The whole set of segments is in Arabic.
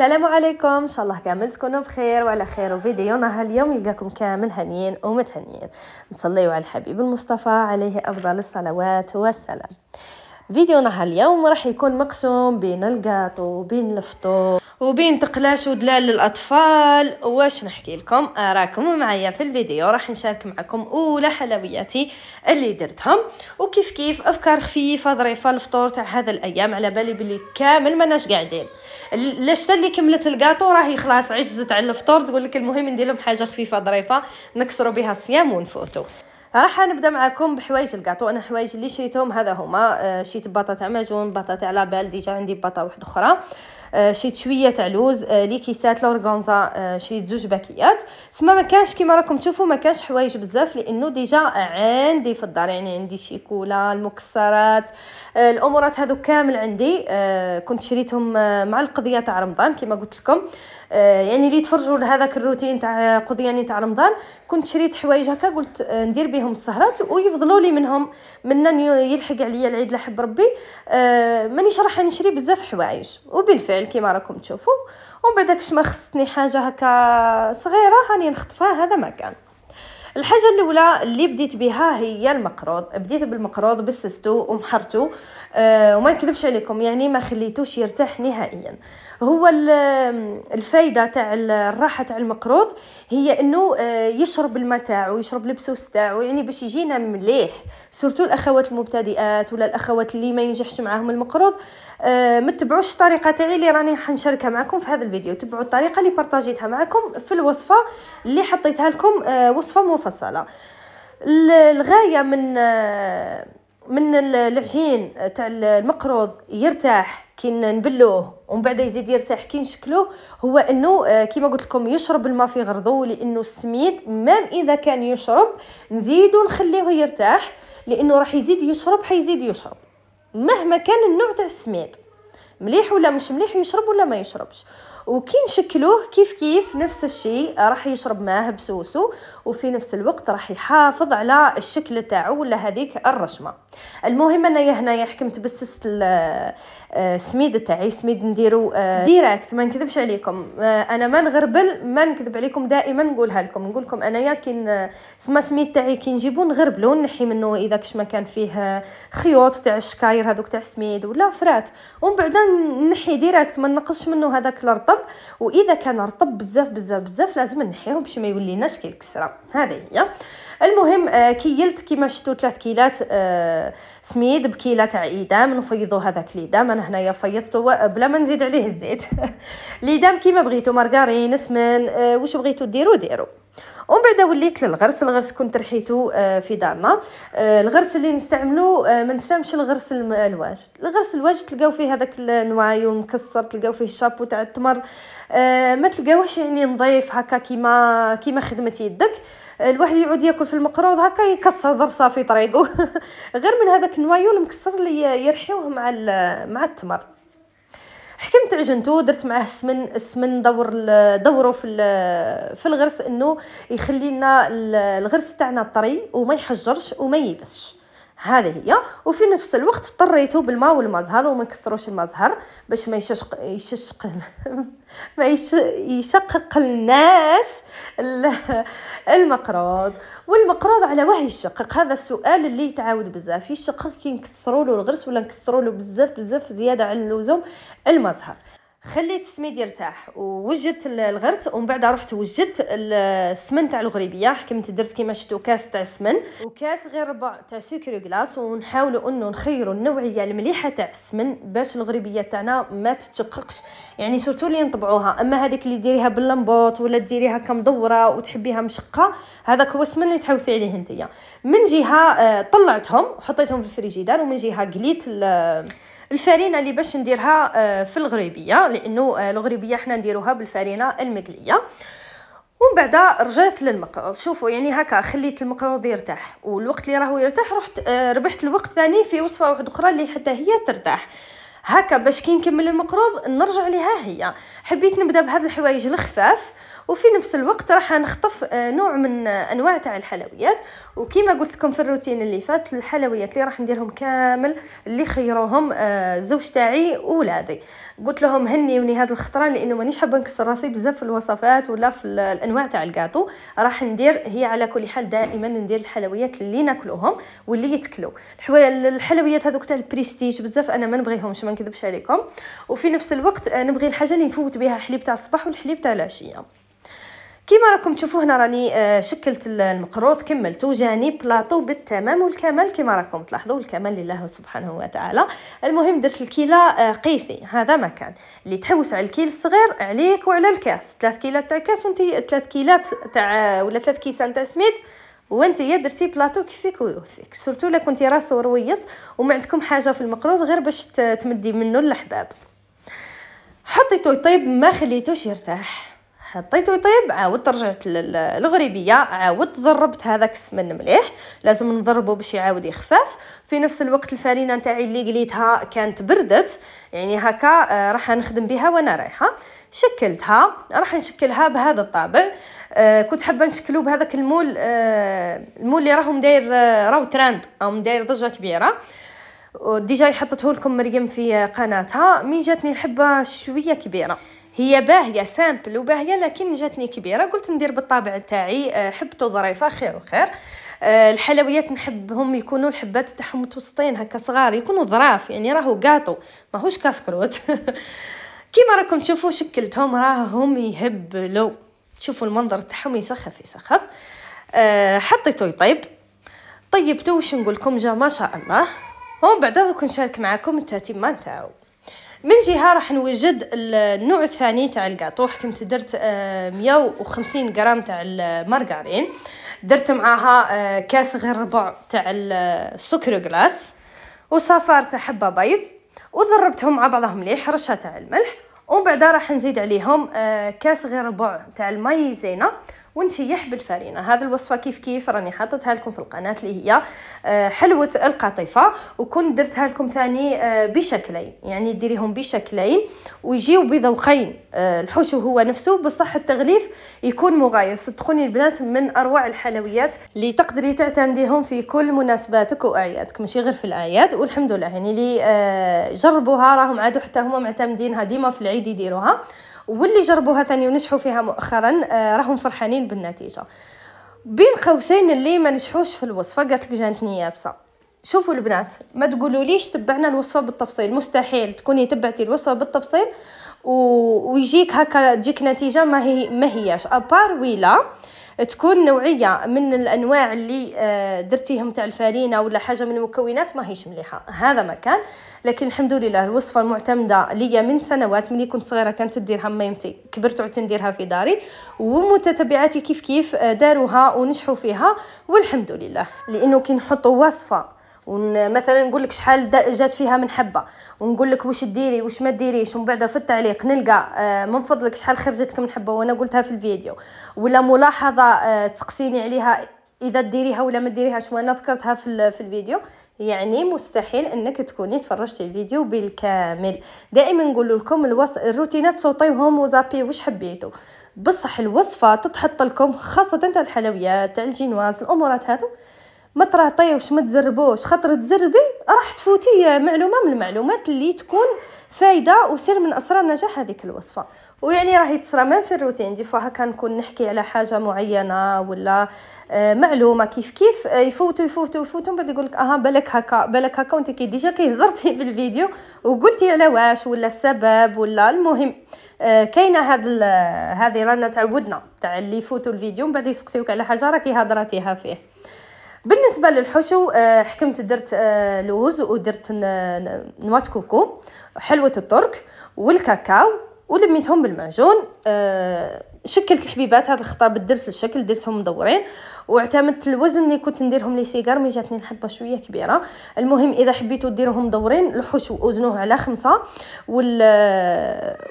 السلام عليكم ان شاء الله كامل تكونوا بخير وعلى خير وفيديونا هاليوم يلقاكم كامل هنيين ومتهنيين نصليو على الحبيب المصطفى عليه افضل الصلوات والسلام فيديونا اليوم راح يكون مقسوم بين القاطو وبين الفطور وبين تقلاش ودلال للاطفال واش نحكي لكم راكم معايا في الفيديو راح نشارك معكم اولى حلوياتي اللي درتهم وكيف كيف افكار خفيفه ظريفه الفطور تاع هذا الايام على بالي بلي كامل ماناش قاعدين لاش اللي كملت القاطو راهي خلاص عجزت على الفطور تقول لك المهم ندير لهم حاجه خفيفه ظريفه نكسروا بها الصيام ونفوتوا راح نبدا معكم بحوايج الكاطو انا الحوايج اللي شريتهم هذا هما آه، شريت بطاطا تاع معجون بطاطا تاع بال ديجا عندي بطاطا واحده اخرى آه، شريت شويه تاع لوز آه، كيسات لورغونزا شريت زوج باكيات سما ما كانش كيما راكم تشوفوا ما كانش حوايج بزاف لانه ديجا عندي في الدار يعني عندي شيكولا المكسرات الامورات هذو كامل عندي كنت شريتهم مع القضيه تاع رمضان كيما قلت لكم آه، يعني اللي تفرجوا لهذاك الروتين تاع قضياني يعني تاع رمضان كنت شريت حوايج هكا قلت آه، ندير بهم السهرات ويفضلوا لي منهم من يلحق عليا العيد لحب ربي آه، مانيش راح نشري بزاف حوايج وبالفعل كيما راكم تشوفوا ومن بعد كش ما خصتني حاجه هكا صغيره هاني نخطفها هذا ما كان الحاجة الأولى اللي بديت بها هي المقروض بديت بالمقروض بسستو ومحرتو آه، وما نكذبش عليكم يعني ما خليتوش يرتاح نهائيا هو الفايده تاع الراحه تاع المقروض هي انه آه، يشرب الماء تاعو يشرب البسوس تاعو يعني باش يجينا مليح سورتو الاخوات المبتدئات ولا الاخوات اللي ما ينجحش معاهم المقروض آه، ما تبعوش الطريقه تاعي اللي راني حنشاركها معكم في هذا الفيديو تبعوا الطريقه اللي بارطاجيتها معكم في الوصفه اللي حطيتها لكم وصفه مفصله الغايه من من العجين آه، تاع المقروض يرتاح كي نبلوه ومن بعد يزيد يرتاح كي نشكلوه هو انه آه، كيما قلت لكم يشرب الماء في غرضو لانه السميد مام اذا كان يشرب نزيدو نخليه يرتاح لانه راح يزيد يشرب حيزيد يشرب مهما كان النوع تاع السميد مليح ولا مش مليح يشرب ولا ما يشربش وكي نشكلوه كيف كيف نفس الشيء آه، راح يشرب ماه بسوسو وفي نفس الوقت راح يحافظ على الشكل تاعو ولا هذيك الرشمه المهم انايا هنايا حكمت بسست السميد آه، آه، تاعي سميد نديرو ديريكت ما نكذبش عليكم انا ما نغربل ما نكذب عليكم دائما نقولها لكم نقول لكم انايا كي سما سميد تاعي كي نجيبو نغربلو نحي منه اذا كش ما كان فيه خيوط تاع الشكاير هذوك تاع السميد ولا فرات ومن بعد نحي ديريكت ما نقصش منه هذاك الرطب الرطب واذا كان رطب بزاف بزاف بزاف لازم نحيهم باش ما يوليناش كي الكسره هذه هي المهم آه، كيلت كيما شفتوا 3 كيلات آه سميد بكيله تاع ايدام نفيضوا هذاك ليدام انا هنايا فيضته بلا ما نزيد عليه الزيت ليدام كيما بغيتو مارغرين سمن آه واش بغيتو ديروا ديروا ومن بعد وليت للغرس الغرس كنت رحيته آه، في دارنا آه، الغرس اللي نستعملو آه، ما نستعملش الغرس الواجد الغرس الواجد تلقاو فيه هذاك النوايو المكسر تلقاو فيه الشابو تاع التمر ما تلقاوش يعني نظيف هكا كيما كيما خدمه يدك الواحد يعود ياكل في المقروض هكا يكسر ضرسه في طريقه غير من هذاك النوايو المكسر اللي يرحيوه مع مع التمر حكمت عجنته درت معاه السمن السمن دور دوره في في الغرس انه يخلي لنا الغرس تاعنا طري وما يحجرش وما يبسش هذه هي وفي نفس الوقت طريتو بالماء والمزهر وما نكثروش المزهر باش ما يشق يشق ما الناس المقروض والمقروض على واه يشقق هذا السؤال اللي يتعاود بزاف يشقق كي نكثروا له الغرس ولا نكثروا له بزاف بزاف زياده على اللزوم المزهر خليت السميد يرتاح ووجدت الغرس ومن بعد رحت وجدت السمن تاع الغريبيه حكمت درت كيما شفتوا كاس تاع السمن وكاس غير ربع تاع سكر كلاص ونحاولوا انه نخيروا النوعيه المليحه تاع السمن باش الغريبيه تاعنا ما تتشققش يعني سورتو اللي نطبعوها اما هذيك اللي ديريها باللمبوط ولا ديريها كمدوره وتحبيها مشقه هذاك هو السمن اللي تحوسي عليه انتيا من جهه آه، طلعتهم وحطيتهم في الفريجيدار ومن جهه قليت الفرينه اللي باش نديرها آه، في الغريبيه لانه آه، الغريبيه حنا نديروها بالفرينه المقليه ومن بعد رجعت للمقروض شوفوا يعني هكا خليت المقروض يرتاح والوقت اللي راهو يرتاح رحت آه، ربحت الوقت ثاني في وصفه واحده اخرى اللي حتى هي ترتاح هكا باش كي نكمل المقروض نرجع لها هي حبيت نبدا بهاد الحوايج الخفاف وفي نفس الوقت راح نخطف آه، نوع من آه، انواع تاع الحلويات وكما قلت لكم في الروتين اللي فات الحلويات اللي راح نديرهم كامل اللي خيروهم آه، زوج تاعي وولادي قلت لهم هنيوني هذا الخطره لانه مانيش حابه نكسر راسي بزاف في الوصفات ولا في الانواع تاع الكاطو راح ندير هي على كل حال دائما ندير الحلويات اللي ناكلوهم واللي يتكلوا الحلويات هذوك تاع البريستيج بزاف انا ما نبغيهمش ما نكذبش عليكم وفي نفس الوقت نبغي الحاجه اللي نفوت بها حليب تاع الصباح والحليب تاع العشيه كيما راكم تشوفوا هنا راني آه، شكلت المقروض كملته جاني بلاطو بالتمام والكمال كيما راكم تلاحظوا الكمال لله سبحانه وتعالى المهم درت الكيلة آه، قيسي هذا مكان اللي تحوس على الكيل الصغير عليك وعلى الكاس ثلاث كيلات تاع كاس وانت ثلاث كيلات تاع ولا ثلاث كيسان تاع سميد وانت يا درتي بلاطو كيفك ويوفيك سورتو الا كنتي راس ورويس وما عندكم حاجه في المقروض غير باش تمدي منه الاحباب حطيتو يطيب ما خليتوش يرتاح حطيته يطيب عاودت رجعت للغريبيه عاودت ضربت هذاك السمن مليح لازم نضربه باش يعاود يخفف في نفس الوقت الفرينه نتاعي اللي قليتها كانت بردت يعني هكا آه، راح نخدم بها وانا رايحه شكلتها راح نشكلها بهذا الطابع آه كنت حابه نشكلو بهذاك المول آه المول اللي راهم داير آه راهو تراند او داير ضجه كبيره وديجا حطته لكم مريم في قناتها مي جاتني الحبه شويه كبيره هي باهيه سامبل وباهيه لكن جاتني كبيره قلت ندير بالطابع تاعي آه، حبته ظريفه خير وخير آه، الحلويات نحبهم يكونوا الحبات تاعهم متوسطين هكا صغار يكونوا ظراف يعني راهو كاطو ماهوش كاسكروت كيما راكم تشوفوا شكلتهم راهم يهبلوا شوفوا المنظر تاعهم يسخف يسخف آه، حطيته يطيب طيبته واش نقول لكم جا ما شاء الله ومن بعد دوك نشارك معكم التتمه نتاعو من جهه راح نوجد النوع الثاني تاع الكاطو حكمت درت 150 آه، غرام تاع المارغرين درت معاها آه، كاس غير ربع تاع السكر غلاس وصفار تاع حبه بيض وضربتهم مع بعضهم مليح رشه تاع الملح ومن بعد راح نزيد عليهم آه، كاس غير ربع تاع المايزينا ونشيح بالفرينه هذا الوصفه كيف كيف راني حطتها لكم في القناه اللي هي آه، حلوه القطيفه وكنت درتها لكم ثاني آه، بشكلين يعني ديريهم بشكلين ويجيو بذوقين آه، الحشو هو نفسه بصح التغليف يكون مغاير صدقوني البنات من اروع الحلويات اللي تقدري تعتمديهم في كل مناسباتك واعيادك ماشي غير في الاعياد والحمد لله يعني اللي جربوها راهم عادوا حتى هما معتمدينها ديما في العيد يديروها واللي جربوها ثاني ونجحوا فيها مؤخرا آه، راهم فرحانين بالنتيجه بين قوسين اللي ما نجحوش في الوصفه قالت لك جاتني يابسه شوفوا البنات ما تقولوا ليش تبعنا الوصفه بالتفصيل مستحيل تكوني تبعتي الوصفه بالتفصيل ويجيك هكا تجيك نتيجه ما هي ما هيش ابار ويلا تكون نوعيه من الانواع اللي آه، درتيهم تاع الفارينه ولا حاجه من المكونات ماهيش مليحه هذا ما كان لكن الحمد لله الوصفه المعتمده ليا من سنوات ملي كنت صغيره كانت تديرها ميمتي كبرت عدت نديرها في داري ومتتبعاتي كيف كيف آه، داروها ونجحوا فيها والحمد لله لانه كي نحطوا وصفه ومثلا نقول لك شحال جات فيها من حبه ونقول لك واش ديري واش ما ديريش ومن بعد في التعليق نلقى آه، من فضلك شحال خرجت لك من حبه وانا قلتها في الفيديو ولا ملاحظه آه، تقسيني عليها اذا ديريها ولا ما ديريهاش وانا ذكرتها في في الفيديو يعني مستحيل انك تكوني تفرجتي الفيديو بالكامل دائما نقول لكم الوص... الروتينات صوتيهم وزابي واش حبيتو بصح الوصفه تتحط لكم خاصه تاع الحلويات تاع الجينواز الامورات هذو ما تراطيوش ما تزربوش خاطر تزربي راح تفوتي معلومه من المعلومات اللي تكون فايده وسر من اسرار نجاح هذيك الوصفه ويعني راه يتصرى ميم في الروتين دي فوا هكا نكون نحكي على حاجه معينه ولا آه، معلومه كيف كيف آه، يفوتوا يفوتوا يفوتوا بعد يقول لك اها بالك هكا بالك هكا وانت كي ديجا كيهضرتي بالفيديو وقلتي على واش ولا السبب ولا المهم آه، كاينه هاد هذه رانا تعودنا تاع اللي يفوتوا الفيديو من بعد يسقسيوك على حاجه راكي هضرتيها فيه بالنسبه للحشو آه، حكمت درت آه، لوز ودرت نوات كوكو حلوه الترك والكاكاو ولميتهم بالمعجون آه، شكلت الحبيبات هذا الخطر بدلت الشكل درتهم مدورين واعتمدت الوزن اللي كنت نديرهم لي سيجار مي جاتني الحبه شويه كبيره المهم اذا حبيتو ديروهم مدورين الحشو وزنوه على خمسة وال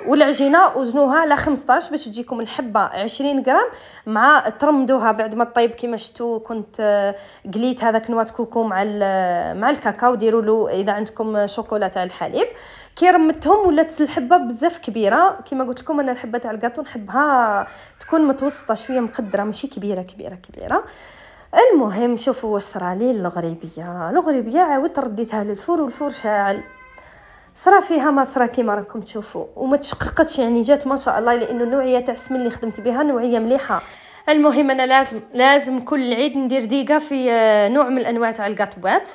والعجينه وزنوها على 15 باش تجيكم الحبه 20 غرام مع ترمدوها بعد ما طيب كما شفتوا كنت قليت هذاك نوات كوكو مع مع الكاكاو ديروا له اذا عندكم شوكولا تاع الحليب كي رمتهم ولات الحبه بزاف كبيره كما قلت لكم انا الحبه تاع الكاطو نحبها تكون متوسطه شويه مقدره ماشي كبيره كبيره كبيره المهم شوفوا واش صرالي الغريبيه الغريبيه عاودت رديتها للفور والفور شاعل صرا فيها ما صرا كيما راكم تشوفوا وما تشققتش يعني جات ما شاء الله لانه النوعيه تاع السمن اللي خدمت بها نوعيه مليحه المهم انا لازم لازم كل عيد ندير ديقه في آه، نوع من الانواع تاع القطبات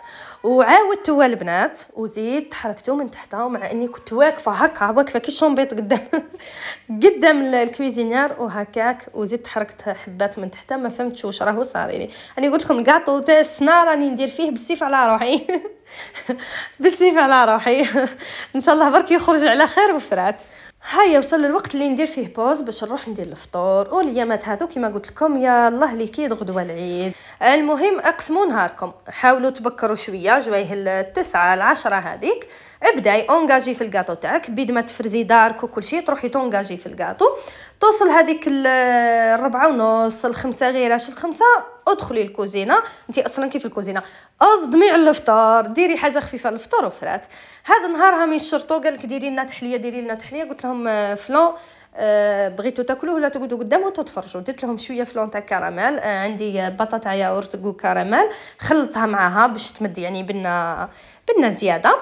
وعاودت هو البنات وزيد حركته من تحتها ومع اني كنت واقفه هكا واقفه كي شومبيط قدام قدام الكويزينير وهكاك وزدت حركت حبات من تحتها ما فهمتش واش راهو صار لي يعني انا قلت لكم الكاطو تاع السنه راني ندير فيه بالسيف على روحي بالسيف على روحي ان شاء الله برك يخرج على خير وفرات هيا وصل الوقت اللي ندير فيه بوز باش نروح ندير الفطور واليامات هادو كما قلت لكم يلاه ليكيد غدوه العيد المهم اقسموا نهاركم حاولوا تبكروا شويه جوايه التسعة العشرة هذيك ابداي اونغاجي في الكاطو تاعك بيد ما تفرزي دارك وكل شيء تروحي تونغاجي في الكاطو توصل هذيك الربعة ونص الخمسة غير الخمسة ادخلي الكوزينه انت اصلا كيف الكوزينه اصدمي على الفطار ديري حاجه خفيفه الفطار وفرات هذا النهار هامي الشرطو قال لك ديري لنا تحليه ديري لنا تحليه قلت لهم آه، فلان آه، بغيتو تاكلوه ولا تقعدوا قدامه تتفرجو درت لهم شويه فلون تاع كراميل آه، عندي بطاطا ياورت كراميل خلطها معاها باش تمد يعني بنا بنا زياده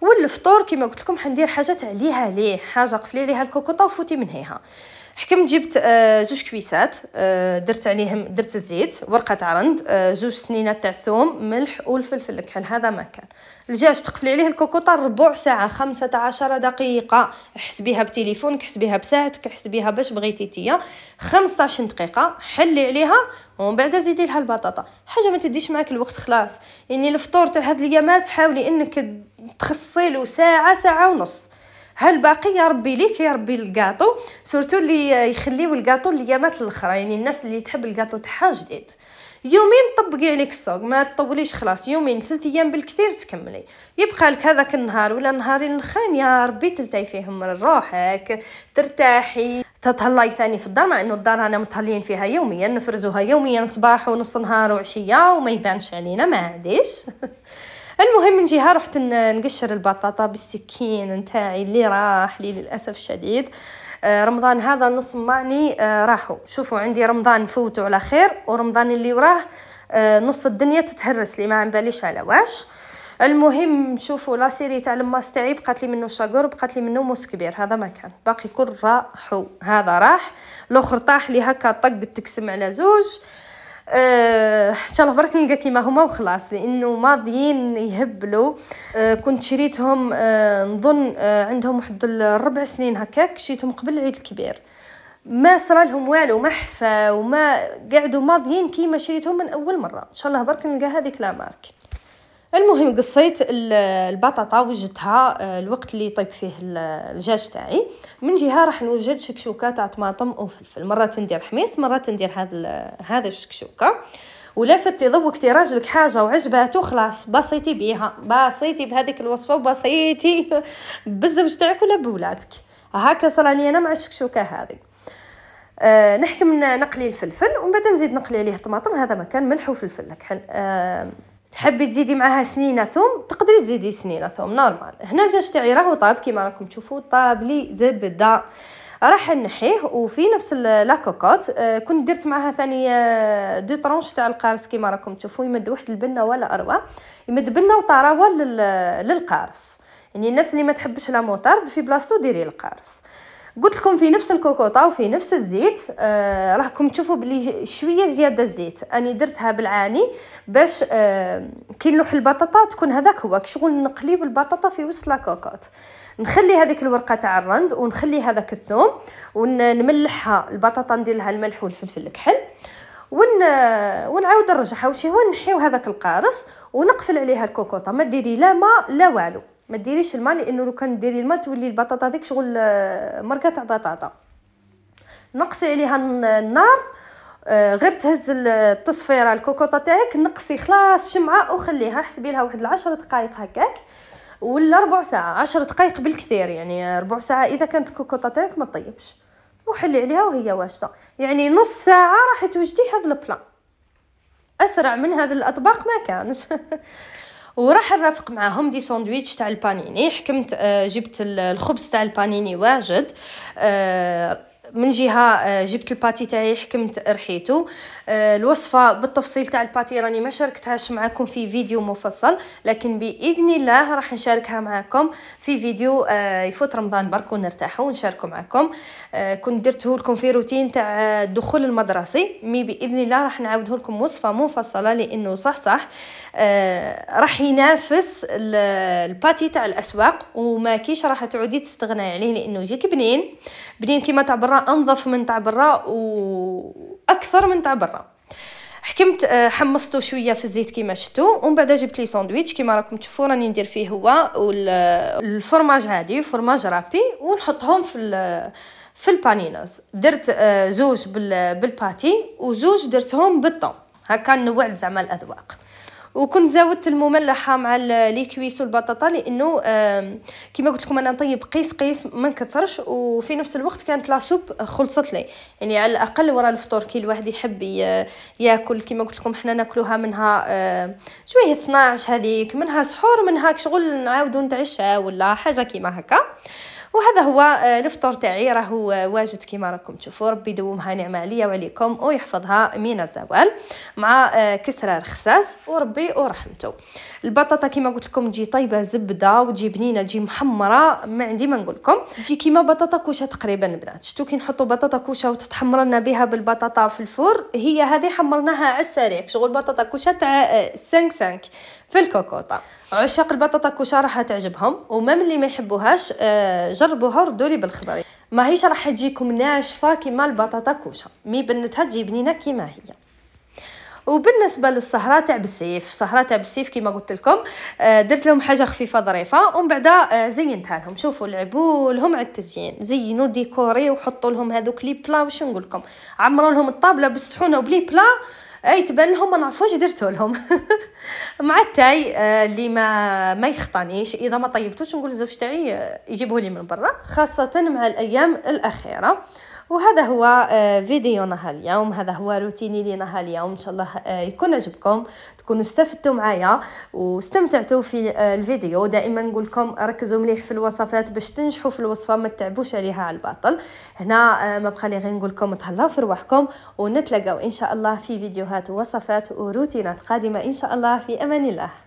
والفطور كما قلت لكم حندير حاجه تعليها ليه حاجه قفلي ليها الكوكوطه وفوتي منهيها حكمت جبت زوج آه، كويسات آه، درت عليهم درت الزيت ورقه عرند زوج آه، سنينات تاع الثوم ملح والفلفل الكحل هذا ما كان الجاج تقفلي عليه الكوكوطه ربع ساعه خمسة عشر دقيقه حسبيها بتليفونك حسبيها بساعتك حسبيها باش بغيتي تيا 15 دقيقه حلي عليها ومن بعد زيدي لها البطاطا حاجه ما تديش معاك الوقت خلاص يعني الفطور تاع هاد الايامات حاولي انك تخصي له ساعه ساعه ونص هالباقي يا ربي ليك يا ربي الكاطو سورتو اللي يخليو الكاطو ليامات الاخرى يعني الناس اللي تحب الكاطو تاعها جديد يومين طبقي عليك السوق ما تطوليش خلاص يومين ثلاث ايام بالكثير تكملي يبقى لك هذاك النهار ولا نهارين الخان يا ربي تلتاي فيهم روحك ترتاحي تتهلاي ثاني في الدار مع انه الدار انا متهليين فيها يوميا نفرزوها يوميا صباح ونص نهار وعشيه وما يبانش علينا ما عنديش المهم من جهه رحت نقشر البطاطا بالسكين نتاعي اللي راح لي للاسف الشديد آه، رمضان هذا نص معني آه، راحوا شوفوا عندي رمضان فوتوا على خير ورمضان اللي وراه آه، نص الدنيا تتهرس لي ما عم باليش على واش المهم شوفوا لا سيري تاع الماس تاعي بقات لي منه شاغور بقات لي منه موس كبير هذا ما كان باقي كل راحو هذا راح الاخر طاح لي هكا طق تكسم على زوج شاء الله برك نلقى كيما هما وخلاص لانه ماضيين يهبلوا أه كنت شريتهم أه نظن أه عندهم واحد الربع سنين هكاك شريتهم قبل العيد الكبير ما صرا لهم والو ما حفا وما قعدوا ماضيين كيما شريتهم من اول مره ان شاء الله برك نلقى هذيك لا مارك المهم قصيت البطاطا وجدتها آه، الوقت اللي طيب فيه الجاج تاعي من جهه راح نوجد شكشوكه تاع طماطم وفلفل مرات ندير حميص مرات ندير هذا هذا الشكشوكه ولفت لي تي راجلك حاجه وعجباتو خلاص بسيتي بيها بسيتي بهذيك الوصفه وبسيتي بالزوج تاعك ولا بولادك هكا صراني انا مع الشكشوكه هذه أه نحكم نقلي الفلفل ومن بعد نزيد نقلي عليه طماطم هذا مكان ملح وفلفل أه تحبي تزيدي معها سنينه ثوم تقدري تزيدي سنينه ثوم نورمال هنا الجاج تاعي راهو طاب كيما راكم تشوفوا طاب لي زبده راح نحيه وفي نفس لاكوكوت آه كنت درت معها ثاني آه، دو طرونش تاع القارص كيما راكم تشوفوا يمد واحد البنه ولا اروى يمد بنه وطراوه للقارص يعني الناس اللي ما تحبش لا موطارد في بلاصتو ديري القارص قلت لكم في نفس الكوكوطه وفي نفس الزيت آه راكم تشوفوا بلي شويه زياده الزيت اني درتها بالعاني باش آه كي نلوح البطاطا تكون هذاك هو كشغل نقليب البطاطا في وسط الكوكوط نخلي هذيك الورقه تاع الرند ونخلي هذاك الثوم ونملحها البطاطا ندير لها الملح والفلفل الكحل ون ونعاود نرجعها وشي هو نحيو هذاك القارص ونقفل عليها الكوكوطه ما ديري لا ما لا والو ما ديريش الماء لانه لو كان ديري الماء تولي البطاطا ديك شغل آه، مرقه تاع بطاطا نقصي عليها النار آه، غير تهز التصفيره الكوكوطه تاعك نقصي خلاص شمعه وخليها حسبي لها واحد 10 دقائق هكاك ولا ربع ساعه 10 دقائق بالكثير يعني ربع ساعه اذا كانت الكوكوطه تاعك ما طيبش وحلي عليها وهي واجده يعني نص ساعه راح توجدي هذا البلان اسرع من هذا الاطباق ما كانش وراح نرافق معاهم دي ساندويتش تاع البانيني حكمت آه، جبت الخبز تاع البانيني واجد آه، من جهه آه، جبت الباتي تاعي حكمت رحيته آه، الوصفه بالتفصيل تاع الباتي راني ما شاركتهاش معكم في فيديو مفصل لكن باذن الله راح نشاركها معكم في فيديو آه، يفوت رمضان برك ونرتاحوا ونشاركوا معكم كنت درته لكم في روتين تاع الدخول المدرسي مي باذن الله راح نعاوده لكم وصفه مفصله لانه صح صح راح ينافس الباتي تاع الاسواق وما كيش راح تعودي تستغني عليه لانه يجيك بنين بنين كيما تاع برا انظف من تاع برا واكثر من تاع برا حكمت آه، حمصته شويه في الزيت كيما شفتوا ومن بعد جبت لي ساندويتش كيما راكم تشوفوا راني ندير فيه هو والفرماج عادي فرماج رابي ونحطهم في في البانينوس درت آه، زوج بالباتي وزوج درتهم بالطون هكا نوعت زعما الاذواق وكنت زودت المملحه مع كويس والبطاطا لانه كما قلت لكم انا نطيب قيس قيس ما نكثرش وفي نفس الوقت كانت لاسوب خلصت لي يعني على الاقل ورا الفطور كي الواحد يحب ياكل كما قلت لكم حنا ناكلوها منها شويه 12 هذيك منها سحور منها شغل نعاودو نتعشى ولا حاجه كيما هكا وهذا هو آه، الفطور تاعي راه آه، واجد كيما راكم تشوفوا ربي يدومها نعمه عليا وعليكم ويحفظها من الزوال مع آه، كسره رخساس وربي ورحمته البطاطا كيما قلت لكم تجي طيبه زبده وتجي بنينه تجي محمره ما عندي ما نقول لكم تجي كيما بطاطا كوشه تقريبا البنات شفتوا كي نحطوا بطاطا كوشه وتتحمر لنا بها بالبطاطا في الفور هي هذه حمرناها على السريع شغل بطاطا كوشه تاع 5 5 في الكوكوطه عشاق البطاطا كوشه راح تعجبهم ومام اللي ما يحبوهاش جربوها لي بالخبر ماهيش راح تجيكم ناشفه كيما البطاطا كوشه مي بنتها تجي بنينه كيما هي وبالنسبه للسهره تاع بالسيف السهره تاع بالسيف كيما قلت لكم آه، درت لهم حاجه خفيفه ظريفه ومن بعد آه، زينتها لهم شوفوا لعبوا لهم على التزيين زينوا ديكوري وحطوا لهم هذوك لي بلا واش نقول لكم عمروا لهم الطابله بالصحونه وبلي بلا اي تبان لهم ما نعرفوش درتو لهم مع التاي آه، اللي ما ما يخطانيش اذا ما طيبتوش نقول الزوج تاعي آه، يجيبه لي من برا خاصه مع الايام الاخيره وهذا هو آه، فيديونا اليوم هذا هو روتيني لينا اليوم ان شاء الله آه، يكون عجبكم تكونوا استفدتوا معايا واستمتعتوا في آه، الفيديو دائما نقول لكم ركزوا مليح في الوصفات باش تنجحوا في الوصفه ما تعبوش عليها على الباطل هنا ما بقى لي غير نقول لكم تهلاو في رواحكم ونتلاقاو ان شاء الله في فيديوهات ووصفات وروتينات قادمه ان شاء الله في امان الله